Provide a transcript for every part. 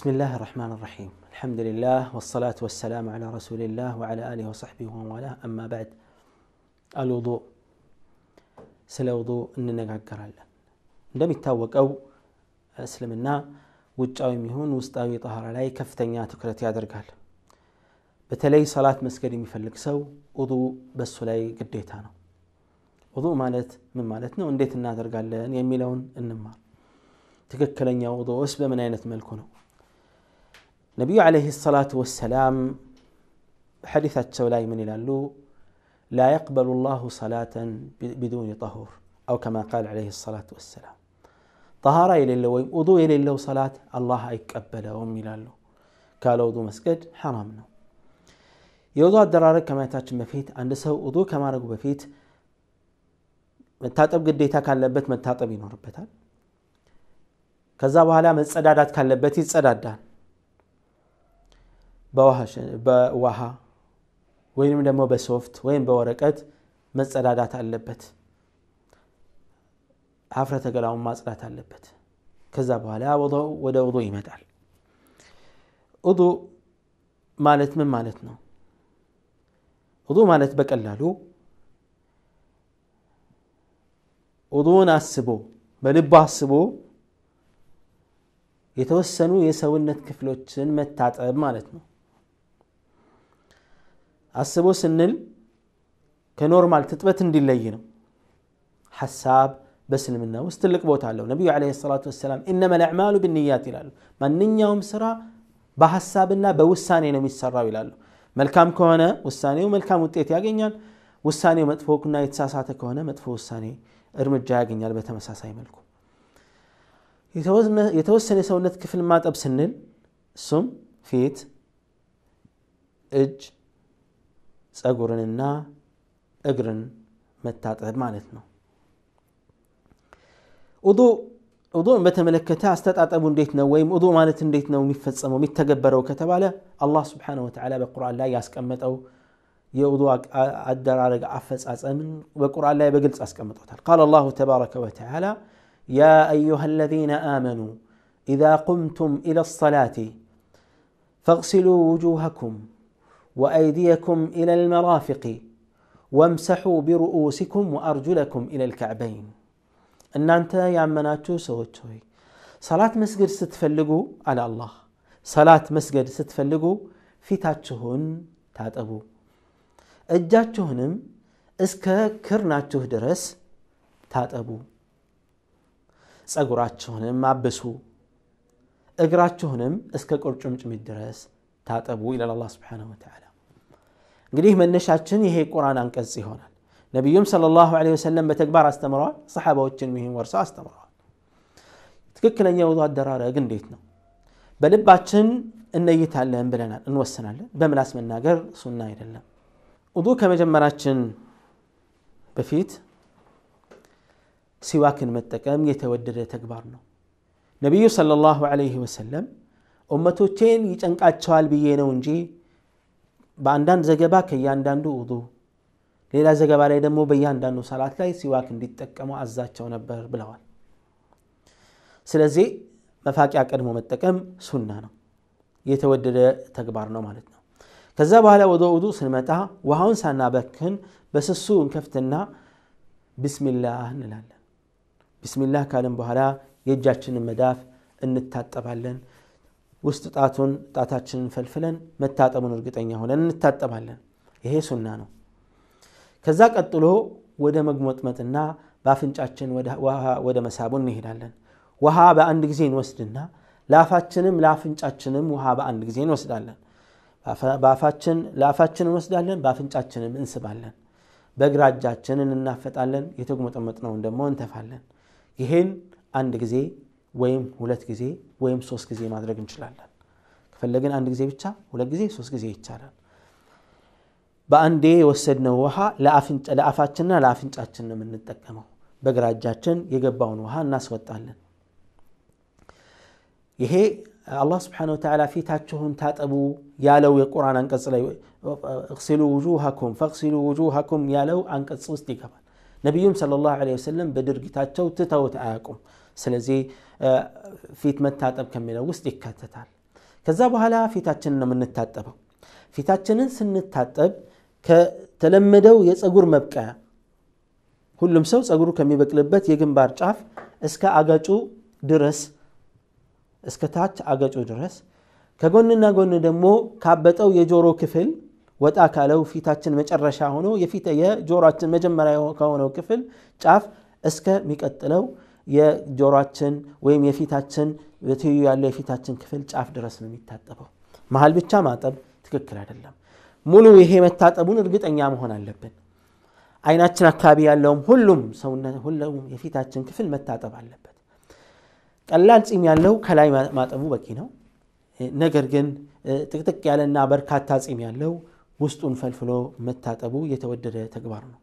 بسم الله الرحمن الرحيم الحمد لله والصلاة والسلام على رسول الله وعلى آله وصحبه ومن والاه أما بعد الوضوء سلوضوء إن نقعد لم يتوق أو أسلم أسلمنا وجاوي ميهون وستاوي طهر علي كفتن يا قال بتلي صلاة مسجد مفلق سو وضوء بس لي قديتانا وضوء مالت من مالتنا ونديت النادر قال لن يميلون النمار تككلن يا وضوء اسبه من أين ملكونه نبي عليه الصلاة والسلام حديث تولاي من الالو لا يقبل الله صلاة بدون طهور أو كما قال عليه الصلاة والسلام طهارة إلى اللو وضوء إلى الله صلاة الله يقبل أم إلى اللو قال وضوء مسجد حرام نو يوضو الدرارة كما يتاج مفيت عند سو وضوء كما رقو بفيت من تاتب قديتا كان لبت من تاتب ينور بتال كذا بها لا من سدادات كان لبت يتسدادان بوهاش بوها وين من دمو بسوفت وين بوركت مسألات اللبت عفرة قلاو مسألات اللبت كذا بوها لا وضو ودا وضو يمدال وضو مالت من مالتنا وضو مالت بك لو وضونا ناسبو بلبو السبو يتوسنو يسوي النت كفلوتشن متات مالتنا አስቦ ስንል ከኖርማል ትጥበት እንዲለይ ነው ሐሳብ በእስልምና ውስጥ ትልቅ ቦታ አለው ነቢዩ ለ ሰላት ወሰላም እነመ ልአዕማሉ ብንያት ይላሉ ማንኛውም ስራ በሐሳብና በውሳኔ ነው የሚሰራው ይላሉ መልካም ከሆነ ውሳኔው መልካም ውጤት ያገኛል ውሳኔው መጥፎና የተሳሳተ ከሆነ መጥፎ ውሳኔ እርምጃ ያገኛል በተመሳሳይ መልኩ የተወሰነ የሰውነት ክፍል ማጠብ ስንል እሱም ፊት እጅ ፀጉርንና እግርን መታጠብ ማለት ነው ውዱእን በተመለከተ አስተጣጠቡ እንዴት ነው ወይም ውዱእ ማለት እንዴት ነው የሚፈጸመው የሚተገበረው ከተባለ አላህ ስብሓን ወተላ በቁርአን ላይ ያስቀመጠው የውዱእ አደራረግ አፈጻጸምን በቁርአን ላይ በግልጽ አስቀምጦታል ቃል አላሁ ተባረከ ወተላ ያ አዩሃ አለዚነ አመኑ إذا قمتم إلى الصلاة فاغسلوا وجوهكم وايديكم الى المرافق وامسحوا برؤوسكم وارجلكم الى الكعبين ان انت يا مناتو سوتوي صلاه مسجد ستفلقوا على الله صلاه مسجد ستفلقوا في تاتشهن تاتبو اجاتشهنم اسكا كرناتشه درس ما بسو አብሱ እግራችሁንም እስከ ቁርጭምጭሚት ድረስ ታጠቡ إلى الله سبحانه وتعالى قريه من نشاتشن هي قرآن عن كذي نبي يوم صلى الله عليه وسلم بتكبر استمرار صحابه وتشن مهم ورسا استمرار أن يوضع الدرارة قنديتنا بل إن يتعلم بلنا إن وسنا بمن اسم الناجر سنا إلى الله وضو كما بفيت سواك متكام يتودر تكبرنا نبي صلى الله عليه وسلم أمته تين يتنقاد شوال بيينا ونجي በአንዳንድ ዘገባ ከእያንዳንዱ ውዱ ሌላ ዘገባ ላይ ደግሞ በእያንዳንዱ ሰላት ላይ ሲዋክ እንዲጠቀሙ አዛቸው ነበር ብለዋል። ስለዚህ መፋቂያ ቀድሞ መጠቀም ሱና ነው፣ የተወደደ ተግባር ነው ማለት ነው። ከዛ በኋላ ወደ ውዱ ስንመጣ ውሃውን ሳናበክን በስሱ እንከፍትና ቢስሚላህ እንላለን። ብስሚላህ ካልን በኋላ የእጃችንን መዳፍ እንታጠባለን። ውስጥ ጣቱን ጣታችንን ፈልፍለን መታጠቡን እርግጠኛ ሆነን እንታጠባለን። ይሄ ሱና ነው። ከዛ ቀጥሎ ወደ መግሞጥመጥና በአፍንጫችን ወደ መሳቡን እንሄዳለን። ውሃ በአንድ ጊዜ እንወስድና ለአፋችንም ለአፍንጫችንም ውሃ በአንድ ጊዜ እንወስዳለን። በአፋችን ለአፋችን እንወስዳለን፣ በአፍንጫችንም እንስባለን። በግራ እንናፈጣለን የተጉመጠመጥ ነውን ደግሞ እንተፋለን። ይሄን አንድ ጊዜ ወይም ሁለት ጊዜ ወይም ሶስት ጊዜ ማድረግ እንችላለን። ከፈለግን አንድ ጊዜ ብቻ፣ ሁለት ጊዜ፣ ሶስት ጊዜ ይቻላል። በአንዴ የወሰድነው ውሃ ለአፋችንና ለአፍንጫችን ነው የምንጠቀመው። በግራ እጃችን የገባውን ውሃ እናስወጣለን። ይሄ አላህ ስብሓነ ወተዓላ ፊታችሁን ታጠቡ ያለው የቁርን አንቀጽ ላይ እክሲሉ ውጁሃኩም ፈክሲሉ ውጁሃኩም ያለው አንቀጽ ውስጥ ይገባል። ነቢዩም ሰለላሁ ለ ወሰለም በድርጊታቸው ትተውት አያቁም ስለዚህ ፊት መታጠብ ከሚለው ውስጥ ይካተታል። ከዛ በኋላ ፊታችንን ነው የምንታጠበው። ፊታችንን ስንታጠብ ከተለመደው የፀጉር መብቀያ ሁሉም ሰው ፀጉሩ ከሚበቅልበት የግንባር ጫፍ እስከ አገጩ ድረስ እስከ ታች አገጩ ድረስ ከጎንና ጎን ደግሞ ካበጠው የጆሮ ክፍል ወጣ ካለው ፊታችን መጨረሻ ሆኖ የፊት መጀመሪያ ከሆነው ክፍል ጫፍ እስከሚቀጥለው የጆሮችን ወይም የፊታችን በትዩ ያለው የፊታችን ክፍል ጫፍ ድረስ ነው የሚታጠበው። መሀል ብቻ ማጠብ ትክክል አይደለም። ሙሉ ይሄ መታጠቡን እርግጠኛ መሆን አለብን። አይናችን አካባቢ ያለውም ሁሉም ሰውነት ሁሉም የፊታችን ክፍል መታጠብ አለበት። ቀላል ፂም ያለው ከላይ ማጠቡ በቂ ነው። ነገር ግን ጥቅጥቅ ያለና በርካታ ፂም ያለው ውስጡን ፈልፍሎ መታጠቡ የተወደደ ተግባር ነው።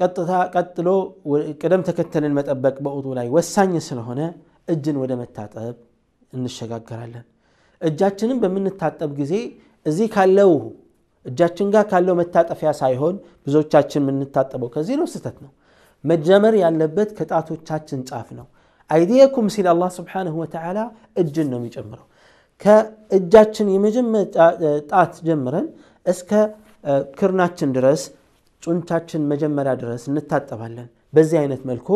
ቀጥታ ቀጥሎ ቅደም ተከተልን መጠበቅ በውጡ ላይ ወሳኝ ስለሆነ እጅን ወደ መታጠብ እንሸጋገራለን። እጃችንን በምንታጠብ ጊዜ እዚህ ካለው እጃችን ጋር ካለው መታጠፊያ ሳይሆን ብዙዎቻችን የምንታጠበው ከዚህ ነው። ስህተት ነው። መጀመር ያለበት ከጣቶቻችን ጫፍ ነው። አይዲየኩም ሲል አላ ስብንሁ ወተላ እጅን ነው የሚጨምረው። ከእጃችን የመጀመ ጣት ጀምረን እስከ ክርናችን ድረስ ጡንቻችን መጀመሪያ ድረስ እንታጠባለን። በዚህ አይነት መልኩ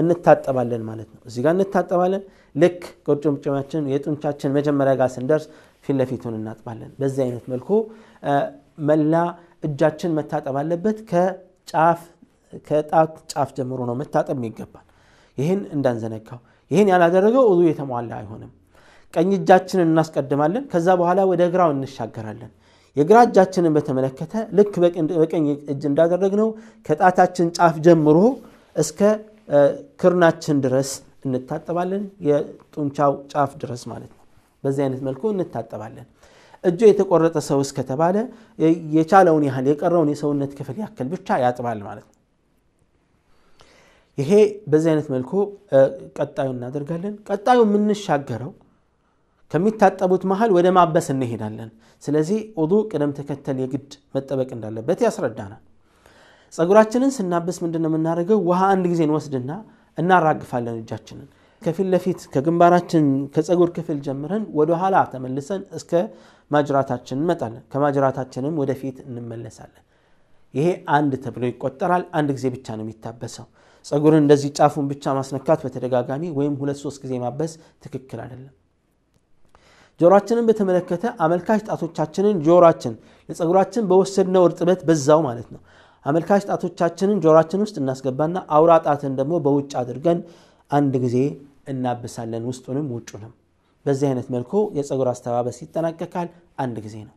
እንታጠባለን ማለት ነው። እዚህ ጋር እንታጠባለን። ልክ ቁርጭምጭማችን የጡንቻችን መጀመሪያ ጋር ስንደርስ ፊትለፊቱን እናጥባለን። በዚህ አይነት መልኩ መላ እጃችን መታጠብ አለበት። ከጫፍ ከጣት ጫፍ ጀምሮ ነው መታጠብ ይገባል። ይህን እንዳንዘነጋው። ይህን ያላደረገው እዙ የተሟላ አይሆንም። ቀኝ እጃችንን እናስቀድማለን። ከዛ በኋላ ወደ ግራው እንሻገራለን። የግራ እጃችንን በተመለከተ ልክ በቀኝ እጅ እንዳደረግ ነው ከጣታችን ጫፍ ጀምሮ እስከ ክርናችን ድረስ እንታጠባለን፣ የጡንቻው ጫፍ ድረስ ማለት ነው። በዚህ አይነት መልኩ እንታጠባለን። እጆ የተቆረጠ ሰው እስከተባለ የቻለውን ያህል የቀረውን የሰውነት ክፍል ያክል ብቻ ያጥባል ማለት ነው። ይሄ በዚህ አይነት መልኩ ቀጣዩ እናደርጋለን። ቀጣዩ የምንሻገረው ከሚታጠቡት መሃል ወደ ማበስ እንሄዳለን ስለዚህ ውዱ ቅደም ተከተል የግድ መጠበቅ እንዳለበት ያስረዳናል ጸጉራችንን ስናበስ ምንድ የምናደርገው ውሃ አንድ ጊዜ እንወስድና እናራግፋለን እጃችንን ከፊት ለፊት ከግንባራችን ከጸጉር ክፍል ጀምረን ወደ ኋላ ተመልሰን እስከ ማጅራታችን እንመጣለን ከማጅራታችንም ወደፊት እንመለሳለን ይሄ አንድ ተብሎ ይቆጠራል አንድ ጊዜ ብቻ ነው የሚታበሰው ጸጉርን እንደዚህ ጫፉን ብቻ ማስነካት በተደጋጋሚ ወይም ሁለት ሶስት ጊዜ ማበስ ትክክል አይደለም ጆሮአችንን በተመለከተ አመልካች ጣቶቻችንን ጆሮአችን ለጸጉራችን በወሰድነው እርጥበት በዛው ማለት ነው አመልካች ጣቶቻችንን ጆሮአችን ውስጥ እናስገባና አውራ ጣትን ደግሞ በውጭ አድርገን አንድ ጊዜ እናብሳለን ውስጡንም ውጩንም በዚህ አይነት መልኩ የጸጉር አስተባበስ ይጠናቀቃል አንድ ጊዜ ነው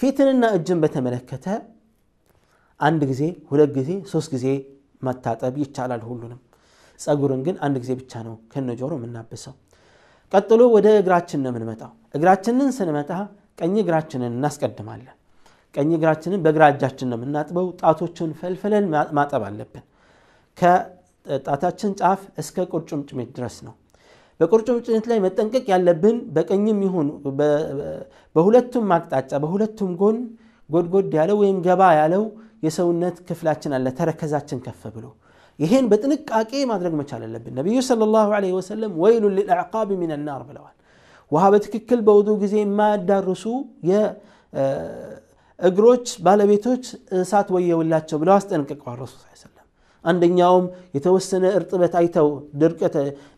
ፊትንና እጅን በተመለከተ አንድ ጊዜ ሁለት ጊዜ ሶስት ጊዜ መታጠብ ይቻላል ሁሉንም ጸጉርን ግን አንድ ጊዜ ብቻ ነው ከነጆሮ የምናብሰው ቀጥሎ ወደ እግራችን ነው የምንመጣው እግራችንን ስንመጣ ቀኝ እግራችንን እናስቀድማለን። ቀኝ እግራችንን በግራ እጃችን ነው የምናጥበው። ጣቶችን ፈልፈለን ማጠብ አለብን። ከጣታችን ጫፍ እስከ ቁርጭምጭሚት ድረስ ነው። በቁርጭምጭሚት ላይ መጠንቀቅ ያለብን በቀኝም ይሁን በሁለቱም አቅጣጫ በሁለቱም ጎን ጎድጎድ ያለው ወይም ገባ ያለው የሰውነት ክፍላችን አለ ተረከዛችን ከፍ ብሎ ይሄን በጥንቃቄ ማድረግ መቻል አለብን። ነቢዩ ሰለላሁ ዐለይሂ ወሰለም ወይሉን ሊልአዕቃቢ ሚነናር ብለዋል። ውሃ በትክክል በውዱ ጊዜ የማያዳርሱ የእግሮች ባለቤቶች እሳት ወየውላቸው ብለው አስጠንቅቀዋል ረሱ ሰለም አንደኛውም የተወሰነ እርጥበት አይተው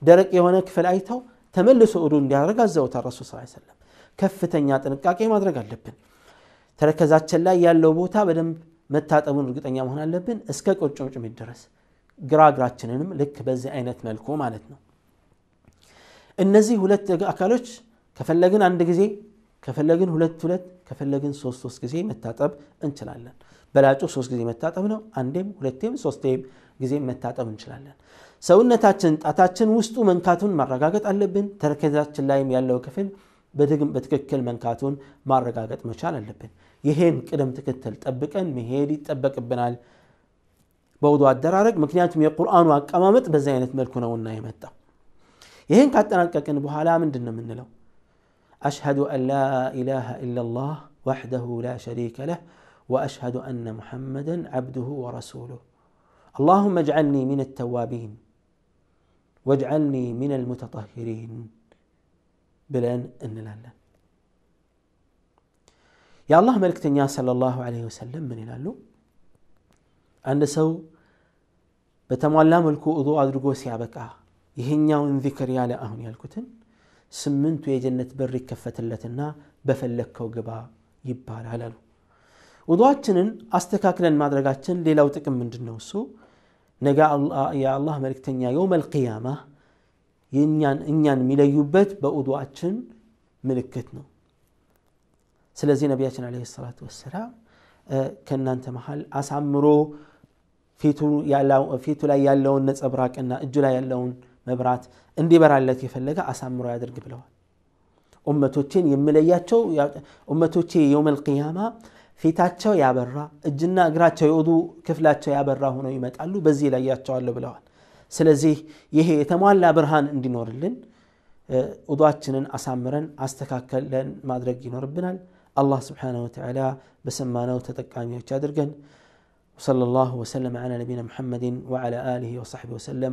ደረቅ የሆነ ክፍል አይተው ተመልሶ ዱ እንዲያደርግ አዘውታል ረሱ ሰለም ከፍተኛ ጥንቃቄ ማድረግ አለብን ተረከዛችን ላይ ያለው ቦታ በደንብ መታጠቡን እርግጠኛ መሆን አለብን እስከ ቁርጭምጭሚት ድረስ ግራ ልክ በዚህ አይነት መልኩ ማለት ነው እነዚህ ሁለት አካሎች ከፈለግን አንድ ጊዜ ከፈለግን ሁለት ሁለት ከፈለግን ሶስት ሶስት ጊዜ መታጠብ እንችላለን። በላጩ ሶስት ጊዜ መታጠብ ነው። አንዴም ሁለቴም ሶስቴም ጊዜ መታጠብ እንችላለን። ሰውነታችን ጣታችን ውስጡ መንካቱን ማረጋገጥ አለብን። ተረከዛችን ላይም ያለው ክፍል በትክክል መንካቱን ማረጋገጥ መቻል አለብን። ይሄን ቅደም ትክትል ጠብቀን መሄድ ይጠበቅብናል በውዱ አደራረግ። ምክንያቱም የቁርአኑ አቀማመጥ በዚህ አይነት መልኩ ነውና የመጣው لا من በኋላ من لو أشهد أن لا إله إلا الله وحده لا شريك له واشهد ان محمدا عبده ورسوله اللهم اجعلني من التوابين واجعلني من المتطهرين بلان ان لالا يا الله ملك تنيا صلى الله عليه وسلم من له عند سو بتمولا ملكو اضوء ادرغو سيابقى ይህኛውን ዚክር ያለ አሁን ያልኩትን ስምንቱ የጀነት በር ይከፈትለትና በፈለግከው ግባ ይባላል አሉ ውዷችንን አስተካክለን ማድረጋችን ሌላው ጥቅም ምንድን ነው እሱ ነገ የአላህ መልክተኛ የውም አልቅያማ እኛን የሚለዩበት በውዷችን ምልክት ነው ስለዚህ ነቢያችን አለ ሰላት ወሰላም ከእናንተ መሀል አሳምሮ ፊቱ ላይ ያለውን ነጸብራቅና እጁ ላይ ያለውን መብራት እንዲበራለት የፈለገ አሳምሮ ያድርግ ብለዋል ኡመቶቼን የምለያቸው ኡመቶቼ የውም ልቅያማ ፊታቸው ያበራ እጅና እግራቸው የውዱ ክፍላቸው ያበራ ሆነው ይመጣሉ በዚህ ላይ ያቸዋለሁ ብለዋል ስለዚህ ይሄ የተሟላ ብርሃን እንዲኖርልን ውዷችንን አሳምረን አስተካከለን ማድረግ ይኖርብናል الله سبحانه وتعالى بسمانا وتتقاني وشادرقن وصلى الله وسلم على نبينا محمد وعلى آله وصحبه وسلم